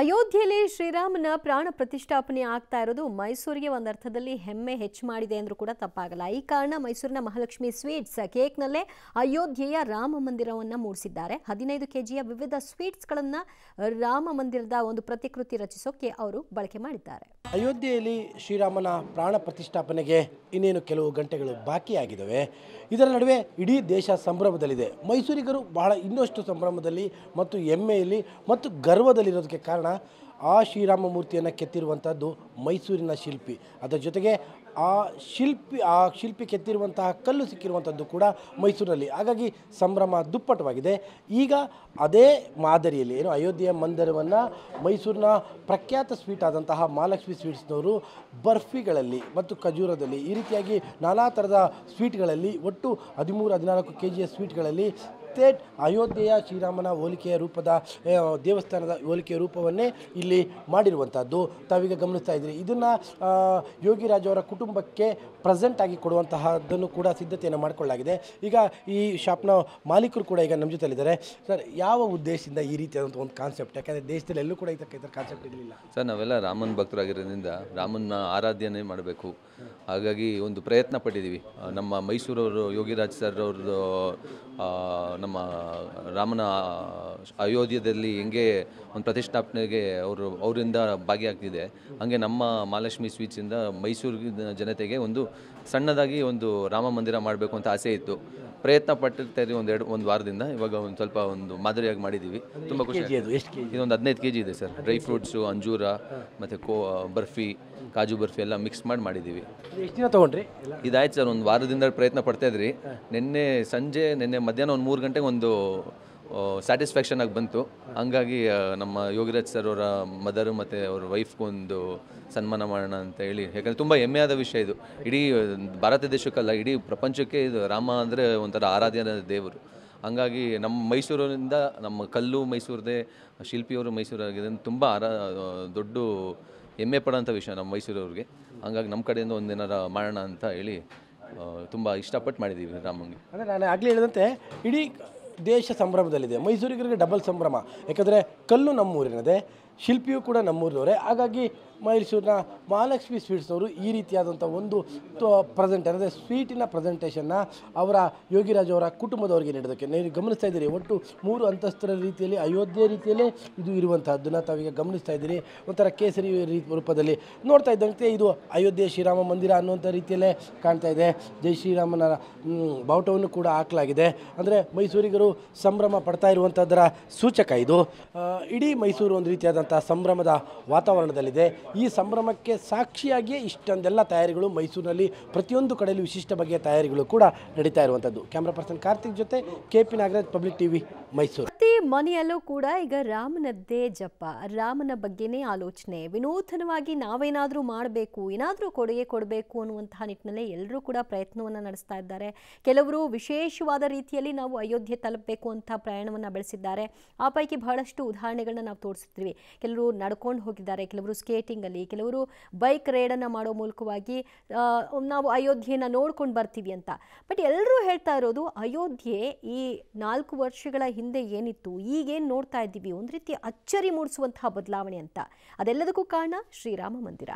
ಅಯೋಧ್ಯೆಯಲ್ಲಿ ಶ್ರೀರಾಮನ ಪ್ರಾಣ ಪ್ರತಿಷ್ಠಾಪನೆ ಆಗ್ತಾ ಇರೋದು ಮೈಸೂರಿಗೆ ಒಂದು ಅರ್ಥದಲ್ಲಿ ಹೆಮ್ಮೆ ಹೆಚ್ಚು ಮಾಡಿದೆ ಅಂದರೂ ಕೂಡ ತಪ್ಪಾಗಲ್ಲ ಈ ಕಾರಣ ಮೈಸೂರಿನ ಮಹಾಲಕ್ಷ್ಮಿ ಸ್ವೀಟ್ಸ್ ಕೇಕ್ನಲ್ಲೇ ಅಯೋಧ್ಯೆಯ ರಾಮ ಮಂದಿರವನ್ನು ಮೂಡಿಸಿದ್ದಾರೆ ಹದಿನೈದು ಕೆಜಿಯ ವಿವಿಧ ಸ್ವೀಟ್ಸ್ಗಳನ್ನು ರಾಮ ಮಂದಿರದ ಒಂದು ಪ್ರತಿಕೃತಿ ರಚಿಸೋಕೆ ಅವರು ಬಳಕೆ ಮಾಡಿದ್ದಾರೆ ಅಯೋಧ್ಯೆಯಲ್ಲಿ ಶ್ರೀರಾಮನ ಪ್ರಾಣ ಪ್ರತಿಷ್ಠಾಪನೆಗೆ ಇನ್ನೇನು ಕೆಲವು ಗಂಟೆಗಳು ಬಾಕಿಯಾಗಿದ್ದಾವೆ ಇದರ ನಡುವೆ ಇಡೀ ದೇಶ ಸಂಭ್ರಮದಲ್ಲಿದೆ ಮೈಸೂರಿಗರು ಬಹಳ ಇನ್ನಷ್ಟು ಸಂಭ್ರಮದಲ್ಲಿ ಮತ್ತು ಹೆಮ್ಮೆಯಲ್ಲಿ ಮತ್ತು ಗರ್ವದಲ್ಲಿರೋದಕ್ಕೆ ಕಾರಣ ಆ ಶ್ರೀರಾಮ ಮೂರ್ತಿಯನ್ನು ಕೆತ್ತಿರುವಂಥದ್ದು ಮೈಸೂರಿನ ಶಿಲ್ಪಿ ಅದರ ಜೊತೆಗೆ ಆ ಶಿಲ್ಪಿ ಆ ಶಿಲ್ಪಿ ಕೆತ್ತಿರುವಂತಹ ಕಲ್ಲು ಸಿಕ್ಕಿರುವಂಥದ್ದು ಕೂಡ ಮೈಸೂರಿನಲ್ಲಿ ಹಾಗಾಗಿ ಸಂಭ್ರಮ ದುಪ್ಪಟವಾಗಿದೆ ಈಗ ಅದೇ ಮಾದರಿಯಲ್ಲಿ ಏನು ಅಯೋಧ್ಯೆಯ ಮಂದಿರವನ್ನು ಮೈಸೂರಿನ ಪ್ರಖ್ಯಾತ ಸ್ವೀಟ್ ಆದಂತಹ ಮಹಾಲಕ್ಷ್ಮಿ ಸ್ವೀಟ್ಸ್ನವರು ಬರ್ಫಿಗಳಲ್ಲಿ ಮತ್ತು ಖಜೂರದಲ್ಲಿ ಈ ರೀತಿಯಾಗಿ ನಾನಾ ಥರದ ಸ್ವೀಟ್ಗಳಲ್ಲಿ ಒಟ್ಟು ಹದಿಮೂರು ಹದಿನಾಲ್ಕು ಕೆ ಜಿಯ ಸ್ವೀಟ್ಗಳಲ್ಲಿ ಮತ್ತೆ ಅಯೋಧ್ಯೆಯ ಶ್ರೀರಾಮನ ಹೋಲಿಕೆಯ ರೂಪದ ದೇವಸ್ಥಾನದ ಹೋಲಿಕೆಯ ರೂಪವನ್ನೇ ಇಲ್ಲಿ ಮಾಡಿರುವಂಥದ್ದು ತಾವೀಗ ಗಮನಿಸ್ತಾ ಇದ್ದೀರಿ ಇದನ್ನು ಯೋಗಿರಾಜ್ ಅವರ ಕುಟುಂಬಕ್ಕೆ ಪ್ರೆಸೆಂಟ್ ಆಗಿ ಕೊಡುವಂತಹದ್ದನ್ನು ಕೂಡ ಸಿದ್ಧತೆಯನ್ನು ಮಾಡಿಕೊಳ್ಳಲಾಗಿದೆ ಈಗ ಈ ಶಾಪ್ನ ಮಾಲೀಕರು ಕೂಡ ಈಗ ನಮ್ಮ ಜೊತೆಯಲ್ಲಿದ್ದಾರೆ ಸರ್ ಯಾವ ಉದ್ದೇಶದಿಂದ ಈ ರೀತಿಯಾದಂಥ ಒಂದು ಕಾನ್ಸೆಪ್ಟ್ ಯಾಕಂದರೆ ದೇಶದಲ್ಲಿ ಎಲ್ಲೂ ಕೂಡ ಈ ಕಾನ್ಸೆಪ್ಟ್ ಇರಲಿಲ್ಲ ಸರ್ ನಾವೆಲ್ಲ ರಾಮನ್ ಭಕ್ತರಾಗಿರೋದ್ರಿಂದ ರಾಮನ ಆರಾಧನೆ ಮಾಡಬೇಕು ಹಾಗಾಗಿ ಒಂದು ಪ್ರಯತ್ನ ಪಟ್ಟಿದ್ದೀವಿ ನಮ್ಮ ಮೈಸೂರವರು ಯೋಗಿರಾಜ್ ಸರ್ ಅವ್ರದ್ದು ನಮ್ಮ ರಾಮನ ಅಯೋಧ್ಯದಲ್ಲಿ ಹೆಂಗೆ ಒಂದು ಪ್ರತಿಷ್ಠಾಪನೆಗೆ ಅವರು ಅವರಿಂದ ಭಾಗಿಯಾಗ್ತಿದೆ ಹಾಗೆ ನಮ್ಮ ಮಹಾಲಕ್ಷ್ಮಿ ಸ್ವೀಟ್ಸಿಂದ ಮೈಸೂರಿನ ಜನತೆಗೆ ಒಂದು ಸಣ್ಣದಾಗಿ ಒಂದು ರಾಮ ಮಂದಿರ ಮಾಡಬೇಕು ಅಂತ ಆಸೆ ಇತ್ತು ಪ್ರಯತ್ನ ಪಟ್ಟಿರ್ತಾ ಇದ್ದೀವಿ ಒಂದು ಎರಡು ಒಂದು ವಾರದಿಂದ ಇವಾಗ ಒಂದು ಸ್ವಲ್ಪ ಒಂದು ಮಾದರಿಯಾಗಿ ಮಾಡಿದ್ದೀವಿ ತುಂಬ ಖುಷಿ ಇದೊಂದು ಹದಿನೈದು ಕೆ ಜಿ ಇದೆ ಸರ್ ಡ್ರೈ ಫ್ರೂಟ್ಸು ಅಂಜೂರ ಮತ್ತು ಕೋ ಬರ್ಫಿ ಕಾಜು ಬರ್ಫಿ ಎಲ್ಲ ಮಿಕ್ಸ್ ಮಾಡಿ ಮಾಡಿದ್ದೀವಿ ಎಷ್ಟು ದಿನ ತೊಗೊಂಡ್ರಿ ಇದಾಯ್ತು ಸರ್ ಒಂದು ವಾರದಿಂದ ಪ್ರಯತ್ನ ಪಡ್ತಾ ಪಡ್ತಾಯಿದ್ರಿ ನಿನ್ನೆ ಸಂಜೆ ನಿನ್ನೆ ಮಧ್ಯಾಹ್ನ ಒಂದು ಮೂರು ಗಂಟೆಗೆ ಒಂದು ಸ್ಯಾಟಿಸ್ಫ್ಯಾಕ್ಷನ್ ಆಗಿ ಬಂತು ಹಂಗಾಗಿ ನಮ್ಮ ಯೋಗಿರಾಜ್ ಸರ್ ಅವರ ಮದರು ಮತ್ತು ಅವ್ರ ವೈಫ್ಗೂ ಒಂದು ಸನ್ಮಾನ ಮಾಡೋಣ ಅಂತ ಹೇಳಿ ಯಾಕಂದರೆ ತುಂಬ ಹೆಮ್ಮೆಯಾದ ವಿಷಯ ಇದು ಇಡೀ ಭಾರತ ದೇಶಕ್ಕಲ್ಲ ಇಡೀ ಪ್ರಪಂಚಕ್ಕೆ ಇದು ರಾಮ ಅಂದರೆ ಒಂಥರ ಆರಾಧ್ಯನ ದೇವರು ಹಂಗಾಗಿ ನಮ್ಮ ಮೈಸೂರಿನಿಂದ ನಮ್ಮ ಕಲ್ಲು ಮೈಸೂರದೇ ಶಿಲ್ಪಿಯವರು ಮೈಸೂರಾಗಿದೆ ತುಂಬ ಆರಾ ದೊಡ್ಡ ಹೆಮ್ಮೆ ಪಡೋಂಥ ವಿಷಯ ನಮ್ಮ ಮೈಸೂರವ್ರಿಗೆ ಹಂಗಾಗಿ ನಮ್ಮ ಕಡೆಯಿಂದ ಒಂದೇನಾರ ಮಾಡೋಣ ಅಂತ ಹೇಳಿ ತುಂಬ ಇಷ್ಟಪಟ್ಟು ಮಾಡಿದ್ದೀವಿ ರಾಮಂಗೆ ಅಂದರೆ ನಾನು ಆಗಲೇ ಹೇಳಿದಂತೆ ಇಡೀ ದೇಶ ಸಂಭ್ರಮದಲ್ಲಿದೆ ಮೈಸೂರಿಗರಿಗೆ ಡಬಲ್ ಸಂಭ್ರಮ ಯಾಕಂದರೆ ಕಲ್ಲು ನಮ್ಮೂರಿನದೇ ಶಿಲ್ಪಿಯು ಕೂಡ ನಮ್ಮೂರಿನವರೇ ಹಾಗಾಗಿ ಮೈಸೂರಿನ ಮಹಾಲಕ್ಷ್ಮಿ ಸ್ವೀಟ್ಸ್ನವರು ಈ ರೀತಿಯಾದಂಥ ಒಂದು ಪ್ರೆಸೆಂಟ್ ಅಂದರೆ ಸ್ವೀಟಿನ ಪ್ರೆಸೆಂಟೇಷನ್ನ ಅವರ ಯೋಗಿರಾಜ್ ಅವರ ಕುಟುಂಬದವರಿಗೆ ನೀಡೋದಕ್ಕೆ ನೀವು ಗಮನಿಸ್ತಾ ಇದ್ದೀರಿ ಒಟ್ಟು ಮೂರು ಅಂತಸ್ತರ ರೀತಿಯಲ್ಲಿ ಅಯೋಧ್ಯೆ ರೀತಿಯಲ್ಲೇ ಇದು ಇರುವಂತಹದ್ದನ್ನು ತಾವೀಗ ಗಮನಿಸ್ತಾ ಇದ್ದೀರಿ ಒಂಥರ ಕೇಸರಿ ರೂಪದಲ್ಲಿ ನೋಡ್ತಾ ಇದ್ದಂತೆ ಇದು ಅಯೋಧ್ಯೆ ಶ್ರೀರಾಮ ಮಂದಿರ ಅನ್ನುವಂಥ ರೀತಿಯಲ್ಲೇ ಕಾಣ್ತಾ ಇದೆ ಜೈ ಶ್ರೀರಾಮನ ಬಾವುಟವನ್ನು ಕೂಡ ಹಾಕಲಾಗಿದೆ ಅಂದರೆ ಮೈಸೂರಿಗರು ಸಂಭ್ರಮ ಪಡ್ತಾ ಇರುವಂಥದ್ದರ ಸೂಚಕ ಇದು ಇಡೀ ಮೈಸೂರು ಒಂದು ರೀತಿಯಾದ ಅನ್ನುವಂಥ ಸಂಭ್ರಮದ ವಾತಾವರಣದಲ್ಲಿದೆ ಈ ಸಂಭ್ರಮಕ್ಕೆ ಸಾಕ್ಷಿಯಾಗಿಯೇ ಇಷ್ಟೊಂದೆಲ್ಲ ತಯಾರಿಗಳು ಮೈಸೂರಿನಲ್ಲಿ ಪ್ರತಿಯೊಂದು ಕಡೆಯಲ್ಲಿ ವಿಶಿಷ್ಟ ಬಗೆಯ ತಯಾರಿಗಳು ಕೂಡ ನಡೀತಾ ಇರುವಂಥದ್ದು ಕ್ಯಾಮ್ರಾ ಪರ್ಸನ್ ಕಾರ್ತಿಕ್ ಜೊತೆ K P Nagaraj public TV Mysuru ಪ್ರತಿ ಮನೆಯಲ್ಲೂ ಕೂಡ ಈಗ ರಾಮನದ್ದೇ ಜಪ ರಾಮನ ಬಗ್ಗೆನೇ ಆಲೋಚನೆ ವಿನೂತನವಾಗಿ ನಾವೇನಾದರೂ ಮಾಡಬೇಕು ಏನಾದರೂ ಕೊಡುಗೆ ಕೊಡಬೇಕು ಅನ್ನುವಂತಹ ನಿಟ್ಟಿನಲ್ಲಿ ಎಲ್ಲರೂ ಕೂಡ ಪ್ರಯತ್ನವನ್ನು ನಡೆಸ್ತಾ ಇದ್ದಾರೆ ಕೆಲವರು ವಿಶೇಷವಾದ ರೀತಿಯಲ್ಲಿ ನಾವು ಅಯೋಧ್ಯೆ ತಲುಪಬೇಕು ಅಂತ ಪ್ರಯಾಣವನ್ನು ಬೆಳೆಸಿದ್ದಾರೆ ಆ ಪೈಕಿ ಬಹಳಷ್ಟು ಉದಾಹರಣೆಗಳನ್ನ ನಾವು ತೋರಿಸಿದ್ವಿ ಕೆಲವರು ನಡ್ಕೊಂಡು ಹೋಗಿದ್ದಾರೆ ಕೆಲವರು ಸ್ಕೇಟಿಂಗಲ್ಲಿ ಕೆಲವರು ಬೈಕ್ ರೈಡನ್ನು ಮಾಡೋ ಮೂಲಕವಾಗಿ ನಾವು ಅಯೋಧ್ಯೆಯನ್ನು ನೋಡ್ಕೊಂಡು ಬರ್ತೀವಿ ಅಂತ ಬಟ್ ಎಲ್ಲರೂ ಹೇಳ್ತಾ ಇರೋದು ಅಯೋಧ್ಯೆ ಈ ನಾಲ್ಕು ವರ್ಷಗಳ ಹಿಂದೆ ಏನಿತ್ತು ಈಗೇನು ನೋಡ್ತಾ ಇದ್ದೀವಿ ಒಂದು ರೀತಿ ಅಚ್ಚರಿ ಮೂಡಿಸುವಂತಹ ಬದಲಾವಣೆ ಅಂತ ಅದೆಲ್ಲದಕ್ಕೂ ಕಾರಣ ಶ್ರೀರಾಮ ಮಂದಿರ